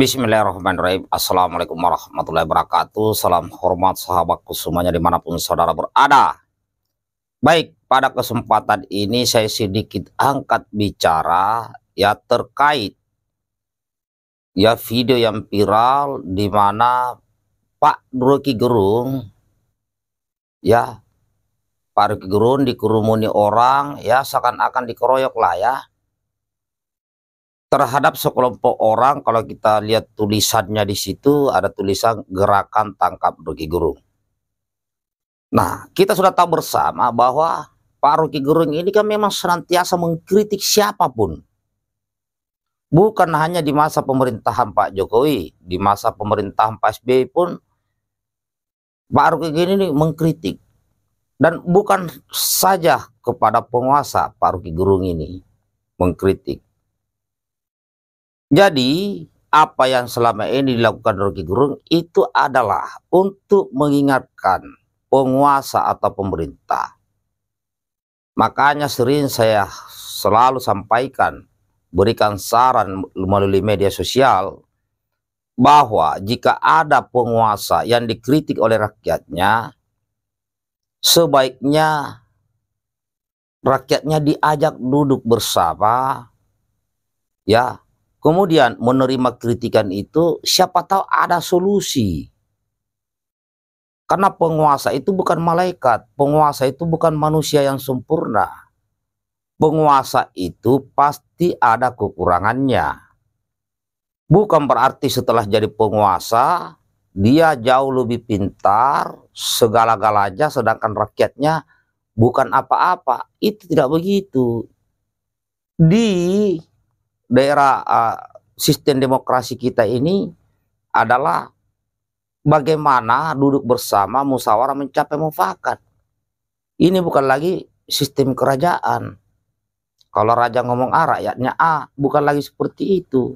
Bismillahirrahmanirrahim Assalamualaikum warahmatullahi wabarakatuh Salam hormat sahabatku semuanya dimanapun saudara berada Baik pada kesempatan ini saya sedikit angkat bicara ya terkait ya video yang viral di mana Pak Ruki Gerung ya Pak Ruki Gerung dikerumuni orang ya seakan-akan dikeroyok lah ya terhadap sekelompok orang kalau kita lihat tulisannya di situ ada tulisan gerakan tangkap Rocky Gerung. Nah, kita sudah tahu bersama bahwa Pak Rocky Gerung ini kan memang senantiasa mengkritik siapapun. Bukan hanya di masa pemerintahan Pak Jokowi, di masa pemerintahan Pak SBY pun Pak Rocky Gerung ini mengkritik. Dan bukan saja kepada penguasa Pak Rocky Gerung ini mengkritik jadi apa yang selama ini dilakukan Rocky Gerung itu adalah untuk mengingatkan penguasa atau pemerintah. Makanya sering saya selalu sampaikan, berikan saran melalui media sosial, bahwa jika ada penguasa yang dikritik oleh rakyatnya, sebaiknya rakyatnya diajak duduk bersama, ya Kemudian menerima kritikan itu siapa tahu ada solusi. Karena penguasa itu bukan malaikat, penguasa itu bukan manusia yang sempurna. Penguasa itu pasti ada kekurangannya. Bukan berarti setelah jadi penguasa, dia jauh lebih pintar, segala-galanya, sedangkan rakyatnya bukan apa-apa. Itu tidak begitu. Di daerah uh, sistem demokrasi kita ini adalah bagaimana duduk bersama musyawarah mencapai mufakat. Ini bukan lagi sistem kerajaan. Kalau raja ngomong A, rakyatnya A, bukan lagi seperti itu.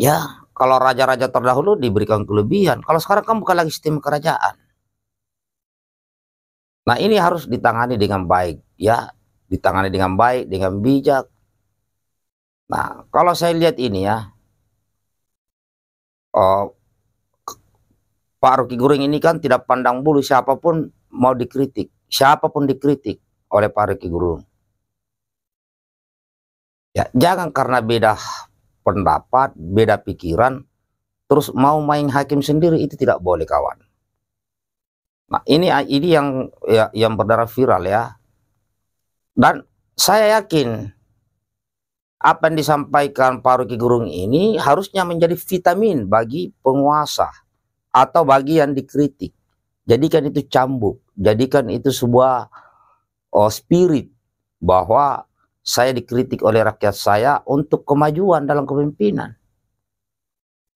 Ya, kalau raja-raja terdahulu diberikan kelebihan. Kalau sekarang kan bukan lagi sistem kerajaan. Nah ini harus ditangani dengan baik ya ditangani dengan baik, dengan bijak. Nah, kalau saya lihat ini ya, oh, Pak Ruki Guring ini kan tidak pandang bulu siapapun mau dikritik, siapapun dikritik oleh Pak Ruki Guring. Ya, jangan karena beda pendapat, beda pikiran, terus mau main hakim sendiri itu tidak boleh kawan. Nah, ini ini yang ya, yang berdarah viral ya dan saya yakin apa yang disampaikan Pak Ruki Gerung ini harusnya menjadi vitamin bagi penguasa atau bagi yang dikritik. Jadikan itu cambuk, jadikan itu sebuah oh, spirit bahwa saya dikritik oleh rakyat saya untuk kemajuan dalam kepemimpinan.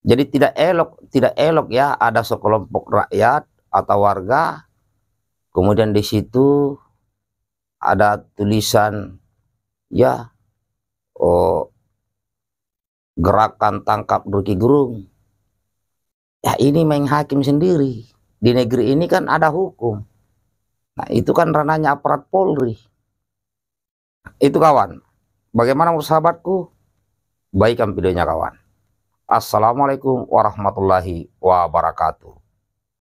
Jadi tidak elok, tidak elok ya ada sekelompok rakyat atau warga kemudian di situ ada tulisan ya oh gerakan tangkap Ruki Gerung. Ya ini main hakim sendiri. Di negeri ini kan ada hukum. Nah itu kan ranahnya aparat Polri. Itu kawan. Bagaimana menurut sahabatku? Baikkan videonya kawan. Assalamualaikum warahmatullahi wabarakatuh.